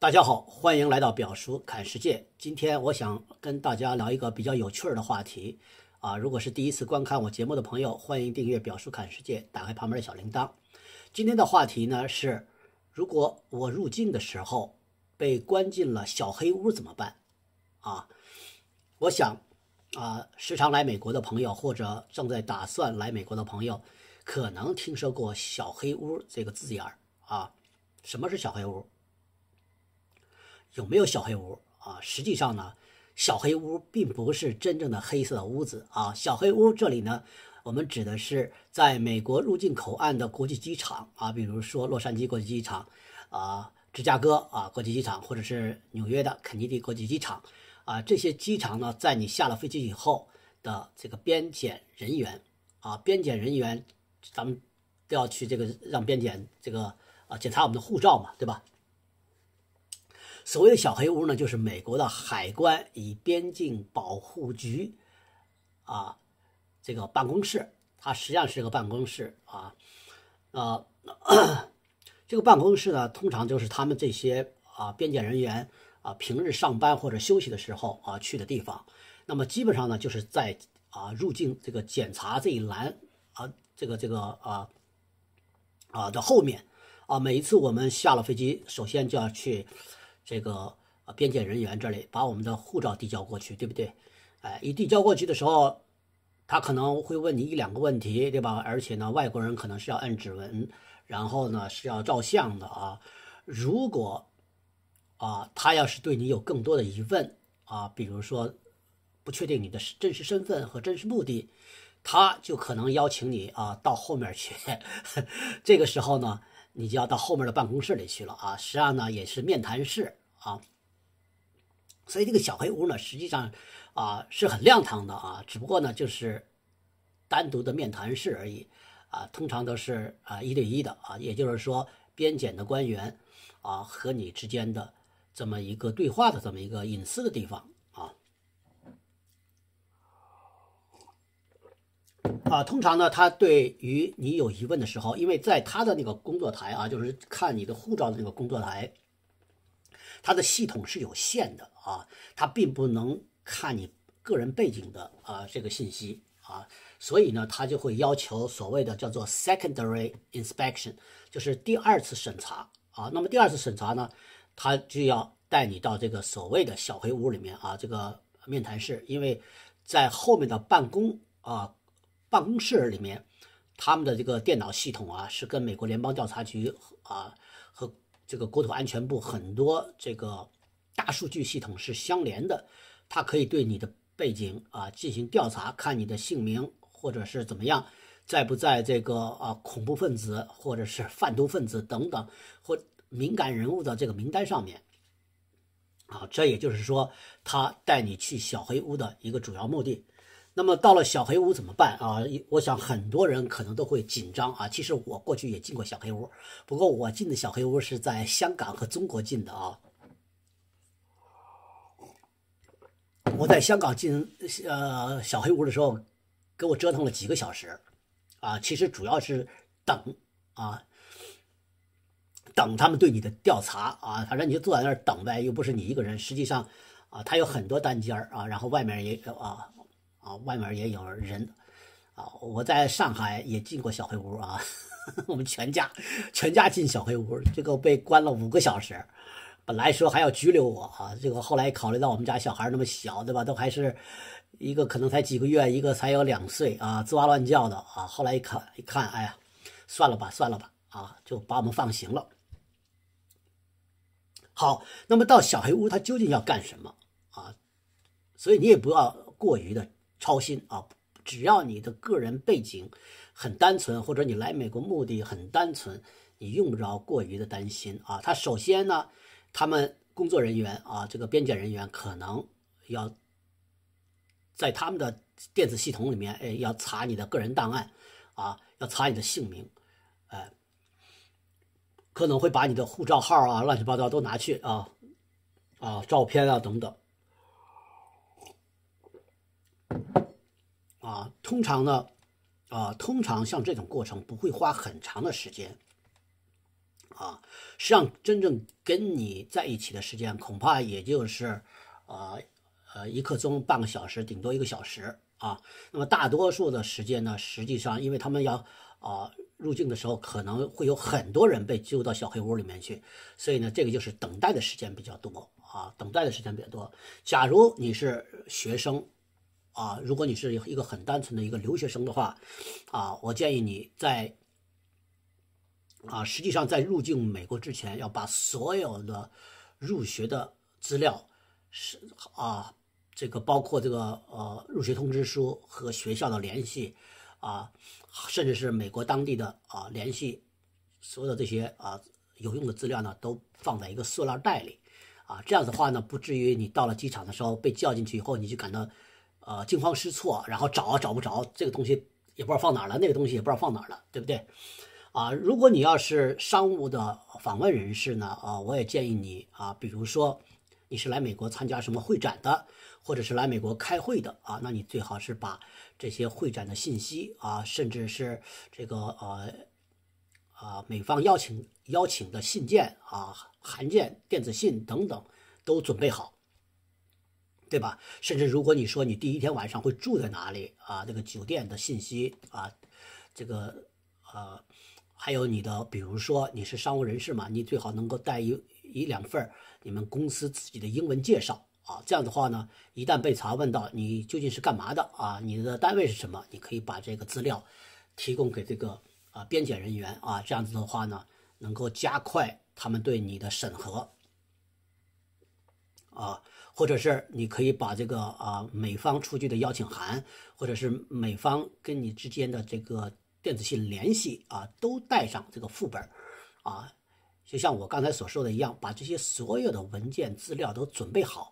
大家好，欢迎来到表叔侃世界。今天我想跟大家聊一个比较有趣儿的话题。啊，如果是第一次观看我节目的朋友，欢迎订阅表叔侃世界，打开旁边的小铃铛。今天的话题呢是：如果我入境的时候被关进了小黑屋怎么办？啊，我想，啊，时常来美国的朋友或者正在打算来美国的朋友，可能听说过“小黑屋”这个字眼儿。啊，什么是小黑屋？有没有小黑屋啊？实际上呢，小黑屋并不是真正的黑色的屋子啊。小黑屋这里呢，我们指的是在美国入境口岸的国际机场啊，比如说洛杉矶国际机场啊、芝加哥啊国际机场，或者是纽约的肯尼迪国际机场啊。这些机场呢，在你下了飞机以后的这个边检人员啊，边检人员咱们都要去这个让边检这个啊检查我们的护照嘛，对吧？所谓的小黑屋呢，就是美国的海关与边境保护局啊这个办公室，它实际上是个办公室啊。呃，这个办公室呢，通常就是他们这些啊边检人员啊平日上班或者休息的时候啊去的地方。那么基本上呢，就是在啊入境这个检查这一栏啊这个这个啊啊的后面啊。每一次我们下了飞机，首先就要去。这个啊，边检人员这里把我们的护照递交过去，对不对？哎，一递交过去的时候，他可能会问你一两个问题，对吧？而且呢，外国人可能是要按指纹，然后呢是要照相的啊。如果啊，他要是对你有更多的疑问啊，比如说不确定你的真实身份和真实目的，他就可能邀请你啊到后面去。这个时候呢。你就要到后面的办公室里去了啊，实际上呢也是面谈室啊，所以这个小黑屋呢实际上啊是很亮堂的啊，只不过呢就是单独的面谈室而已啊，通常都是啊一对一的啊，也就是说边检的官员啊和你之间的这么一个对话的这么一个隐私的地方。啊，通常呢，他对于你有疑问的时候，因为在他的那个工作台啊，就是看你的护照的那个工作台，他的系统是有限的啊，他并不能看你个人背景的啊这个信息啊，所以呢，他就会要求所谓的叫做 secondary inspection，就是第二次审查啊。那么第二次审查呢，他就要带你到这个所谓的小黑屋里面啊，这个面谈室，因为在后面的办公啊。办公室里面，他们的这个电脑系统啊，是跟美国联邦调查局啊和这个国土安全部很多这个大数据系统是相连的，它可以对你的背景啊进行调查，看你的姓名或者是怎么样，在不在这个啊恐怖分子或者是贩毒分子等等或敏感人物的这个名单上面，啊，这也就是说，他带你去小黑屋的一个主要目的。那么到了小黑屋怎么办啊？我想很多人可能都会紧张啊。其实我过去也进过小黑屋，不过我进的小黑屋是在香港和中国进的啊。我在香港进呃小黑屋的时候，给我折腾了几个小时，啊，其实主要是等啊，等他们对你的调查啊，反正你就坐在那儿等呗，又不是你一个人。实际上啊，他有很多单间啊，然后外面也有啊。啊，外面也有人，啊，我在上海也进过小黑屋啊，我们全家全家进小黑屋，这个被关了五个小时，本来说还要拘留我啊，结果后来考虑到我们家小孩那么小，对吧，都还是一个可能才几个月，一个才有两岁啊，吱哇乱叫的啊，后来一看一看，哎呀，算了吧，算了吧，啊，就把我们放行了。好，那么到小黑屋他究竟要干什么啊？所以你也不要过于的。操心啊！只要你的个人背景很单纯，或者你来美国目的很单纯，你用不着过于的担心啊。他首先呢，他们工作人员啊，这个边检人员可能要在他们的电子系统里面，哎，要查你的个人档案啊，要查你的姓名，哎，可能会把你的护照号啊、乱七八糟都拿去啊啊，照片啊等等。啊，通常呢，啊，通常像这种过程不会花很长的时间。啊，实际上真正跟你在一起的时间恐怕也就是，啊，呃，一刻钟、半个小时，顶多一个小时。啊，那么大多数的时间呢，实际上因为他们要啊入境的时候，可能会有很多人被揪到小黑屋里面去，所以呢，这个就是等待的时间比较多。啊，等待的时间比较多。假如你是学生。啊，如果你是一个很单纯的一个留学生的话，啊，我建议你在，啊，实际上在入境美国之前，要把所有的入学的资料是啊，这个包括这个呃入学通知书和学校的联系，啊，甚至是美国当地的啊联系，所有的这些啊有用的资料呢，都放在一个塑料袋里，啊，这样的话呢，不至于你到了机场的时候被叫进去以后，你就感到。呃，惊慌失措，然后找啊找不着，这个东西也不知道放哪儿了，那个东西也不知道放哪儿了，对不对？啊，如果你要是商务的访问人士呢，啊，我也建议你啊，比如说你是来美国参加什么会展的，或者是来美国开会的啊，那你最好是把这些会展的信息啊，甚至是这个呃啊美方邀请邀请的信件啊、函件、电子信等等都准备好。对吧？甚至如果你说你第一天晚上会住在哪里啊，这个酒店的信息啊，这个呃，还有你的，比如说你是商务人士嘛，你最好能够带一一两份你们公司自己的英文介绍啊。这样的话呢，一旦被查问到你究竟是干嘛的啊，你的单位是什么，你可以把这个资料提供给这个啊边检人员啊。这样子的话呢，能够加快他们对你的审核啊。或者是你可以把这个啊美方出具的邀请函，或者是美方跟你之间的这个电子信联系啊，都带上这个副本啊，就像我刚才所说的一样，把这些所有的文件资料都准备好，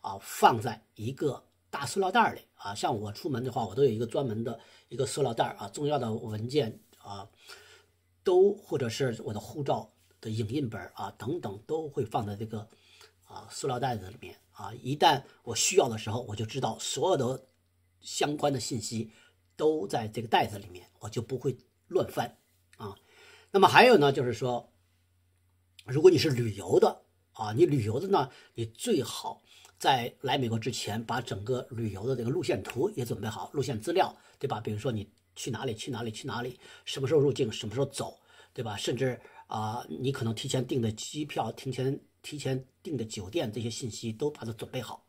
啊，放在一个大塑料袋里啊。像我出门的话，我都有一个专门的一个塑料袋啊，重要的文件啊，都或者是我的护照的影印本啊等等，都会放在这个啊塑料袋子里面。啊，一旦我需要的时候，我就知道所有的相关的信息都在这个袋子里面，我就不会乱翻啊。那么还有呢，就是说，如果你是旅游的啊，你旅游的呢，你最好在来美国之前把整个旅游的这个路线图也准备好，路线资料，对吧？比如说你去哪里，去哪里，去哪里，什么时候入境，什么时候走，对吧？甚至啊，你可能提前订的机票，提前。提前订的酒店这些信息都把它准备好，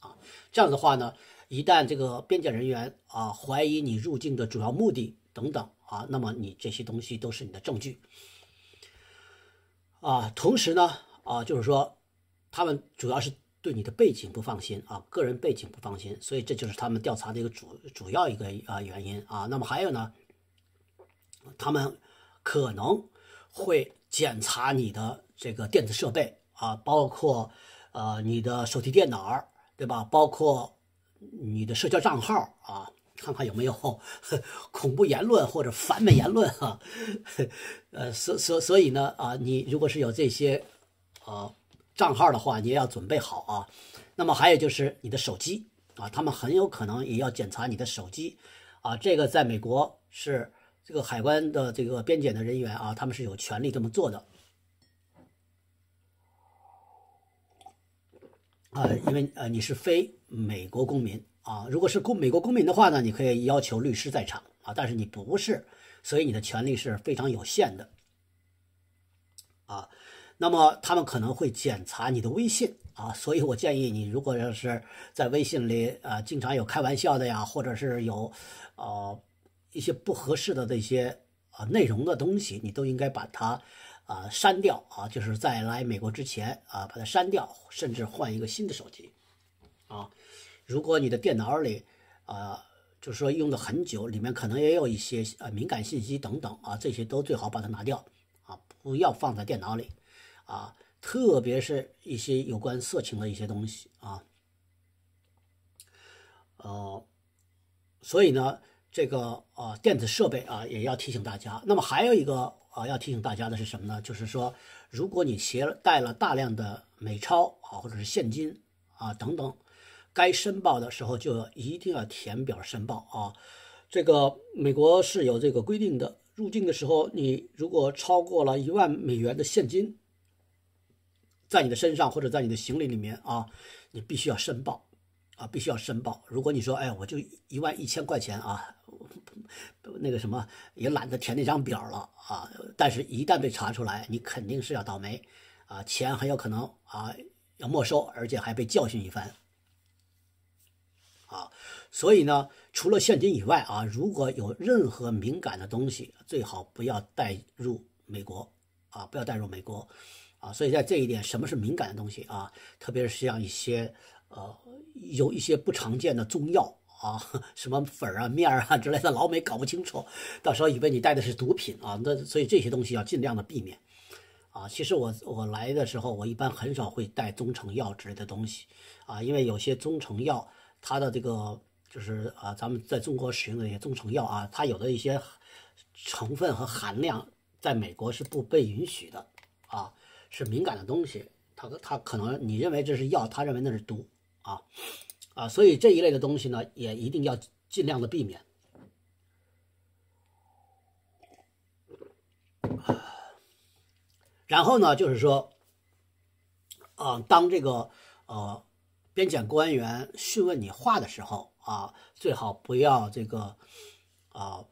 啊，这样的话呢，一旦这个边检人员啊怀疑你入境的主要目的等等啊，那么你这些东西都是你的证据，啊，同时呢，啊，就是说他们主要是对你的背景不放心啊，个人背景不放心，所以这就是他们调查的一个主主要一个啊原因啊。那么还有呢，他们可能会检查你的这个电子设备。啊，包括，呃，你的手提电脑儿，对吧？包括你的社交账号啊，看看有没有恐怖言论或者反美言论哈。呃，所所所以呢，啊，你如果是有这些，呃，账号的话，你也要准备好啊。那么还有就是你的手机啊，他们很有可能也要检查你的手机啊。这个在美国是这个海关的这个边检的人员啊，他们是有权利这么做的。啊，因为呃，你是非美国公民啊。如果是公美国公民的话呢，你可以要求律师在场啊。但是你不是，所以你的权利是非常有限的啊。那么他们可能会检查你的微信啊，所以我建议你，如果要是，在微信里啊，经常有开玩笑的呀，或者是有，呃，一些不合适的那些啊内容的东西，你都应该把它。啊，删掉啊，就是在来美国之前啊，把它删掉，甚至换一个新的手机，啊，如果你的电脑里，啊，就是说用的很久，里面可能也有一些呃敏感信息等等啊，这些都最好把它拿掉啊，不要放在电脑里啊，特别是一些有关色情的一些东西啊，呃，所以呢，这个呃电子设备啊，也要提醒大家，那么还有一个。啊，要提醒大家的是什么呢？就是说，如果你携带了大量的美钞啊，或者是现金啊等等，该申报的时候就一定要填表申报啊。这个美国是有这个规定的，入境的时候，你如果超过了一万美元的现金，在你的身上或者在你的行李里面啊，你必须要申报。啊，必须要申报。如果你说，哎，我就一万一千块钱啊，那个什么也懒得填那张表了啊。但是，一旦被查出来，你肯定是要倒霉，啊，钱很有可能啊要没收，而且还被教训一番。啊，所以呢，除了现金以外啊，如果有任何敏感的东西，最好不要带入美国，啊，不要带入美国，啊，所以在这一点，什么是敏感的东西啊？特别是像一些。呃，有一些不常见的中药啊，什么粉啊、面啊之类的，老美搞不清楚，到时候以为你带的是毒品啊，那所以这些东西要尽量的避免。啊，其实我我来的时候，我一般很少会带中成药之类的东西啊，因为有些中成药它的这个就是啊，咱们在中国使用的一些中成药啊，它有的一些成分和含量，在美国是不被允许的啊，是敏感的东西，他他可能你认为这是药，他认为那是毒。啊啊，所以这一类的东西呢，也一定要尽量的避免。然后呢，就是说，啊，当这个呃边检官员询问你话的时候啊，最好不要这个啊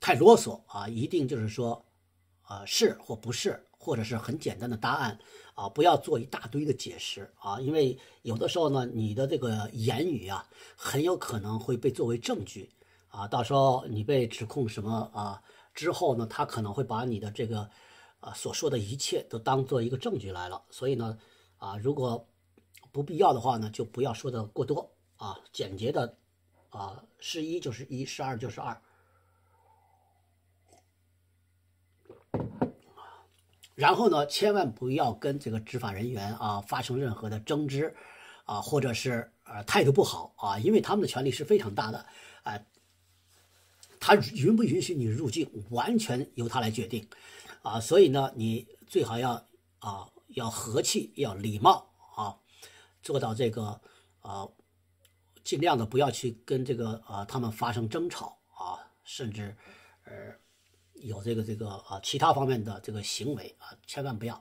太啰嗦啊，一定就是说，啊是或不是。或者是很简单的答案，啊，不要做一大堆的解释，啊，因为有的时候呢，你的这个言语啊，很有可能会被作为证据，啊，到时候你被指控什么啊，之后呢，他可能会把你的这个，啊，所说的一切都当做一个证据来了，所以呢，啊，如果不必要的话呢，就不要说的过多，啊，简洁的，啊，是一就是一，是二就是二。然后呢，千万不要跟这个执法人员啊发生任何的争执，啊，或者是呃态度不好啊，因为他们的权力是非常大的，哎，他允不允许你入境，完全由他来决定，啊，所以呢，你最好要啊要和气，要礼貌啊，做到这个啊，尽量的不要去跟这个啊他们发生争吵啊，甚至呃。有这个这个啊，其他方面的这个行为啊，千万不要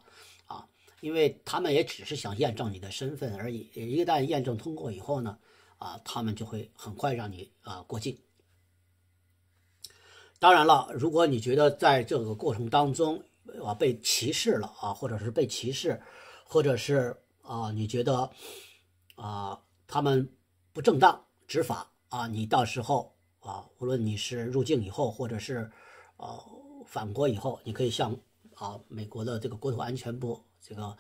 啊，因为他们也只是想验证你的身份而已。一旦验证通过以后呢，啊，他们就会很快让你啊过境。当然了，如果你觉得在这个过程当中啊被歧视了啊，或者是被歧视，或者是啊你觉得啊他们不正当执法啊，你到时候啊，无论你是入境以后或者是。哦，返国以后，你可以向啊美国的这个国土安全部、这个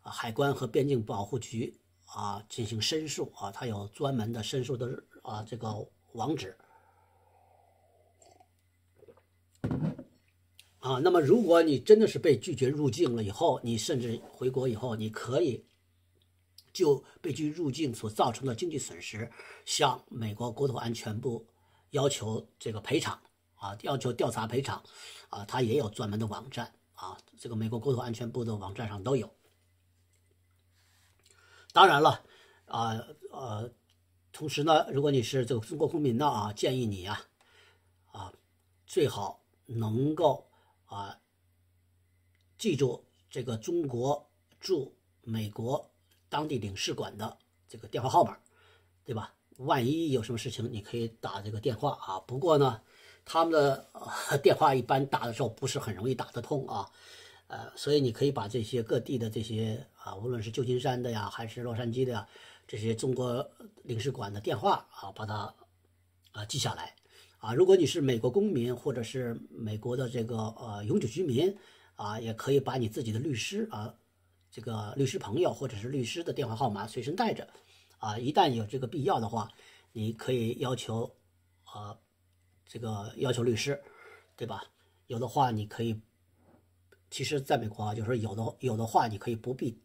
海关和边境保护局啊进行申诉啊，它有专门的申诉的啊这个网址啊。那么，如果你真的是被拒绝入境了以后，你甚至回国以后，你可以就被拒入境所造成的经济损失，向美国国土安全部要求这个赔偿。啊，要求调查赔偿，啊，他也有专门的网站啊，这个美国国土安全部的网站上都有。当然了，啊呃，同时呢，如果你是这个中国公民呢，啊，建议你呀，啊，最好能够啊，记住这个中国驻美国当地领事馆的这个电话号码，对吧？万一有什么事情，你可以打这个电话啊。不过呢，他们的电话一般打的时候不是很容易打得通啊，呃，所以你可以把这些各地的这些啊，无论是旧金山的呀，还是洛杉矶的呀，这些中国领事馆的电话啊，把它啊记下来啊。如果你是美国公民或者是美国的这个呃永久居民啊，也可以把你自己的律师啊，这个律师朋友或者是律师的电话号码随身带着啊。一旦有这个必要的话，你可以要求呃。这个要求律师，对吧？有的话你可以，其实在美国啊，就是有的有的话，你可以不必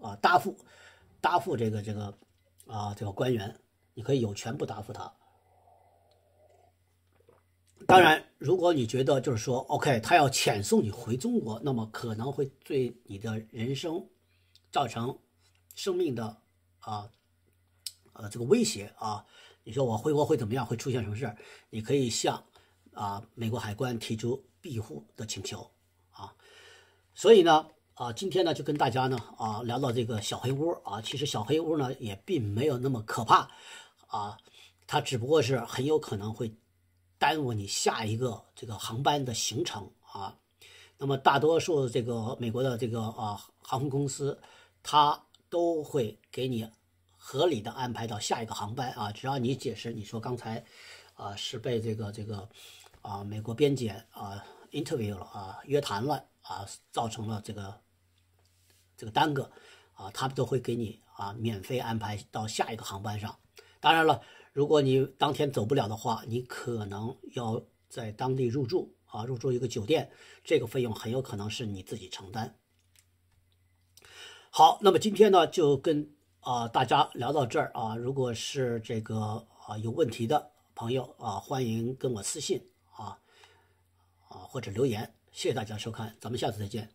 啊答复答复这个这个啊这个官员，你可以有权不答复他。当然，如果你觉得就是说 OK，他要遣送你回中国，那么可能会对你的人生造成生命的啊呃这个威胁啊。你说我回国会怎么样？会出现什么事你可以向啊美国海关提出庇护的请求啊。所以呢啊，今天呢就跟大家呢啊聊到这个小黑屋啊，其实小黑屋呢也并没有那么可怕啊，它只不过是很有可能会耽误你下一个这个航班的行程啊。那么大多数这个美国的这个啊航空公司，它都会给你。合理的安排到下一个航班啊，只要你解释你说刚才，啊是被这个这个，啊，美国边检啊，interview 了啊，约谈了啊，造成了这个这个耽搁啊，他们都会给你啊，免费安排到下一个航班上。当然了，如果你当天走不了的话，你可能要在当地入住啊，入住一个酒店，这个费用很有可能是你自己承担。好，那么今天呢，就跟。啊，大家聊到这儿啊，如果是这个啊有问题的朋友啊，欢迎跟我私信啊啊或者留言，谢谢大家收看，咱们下次再见。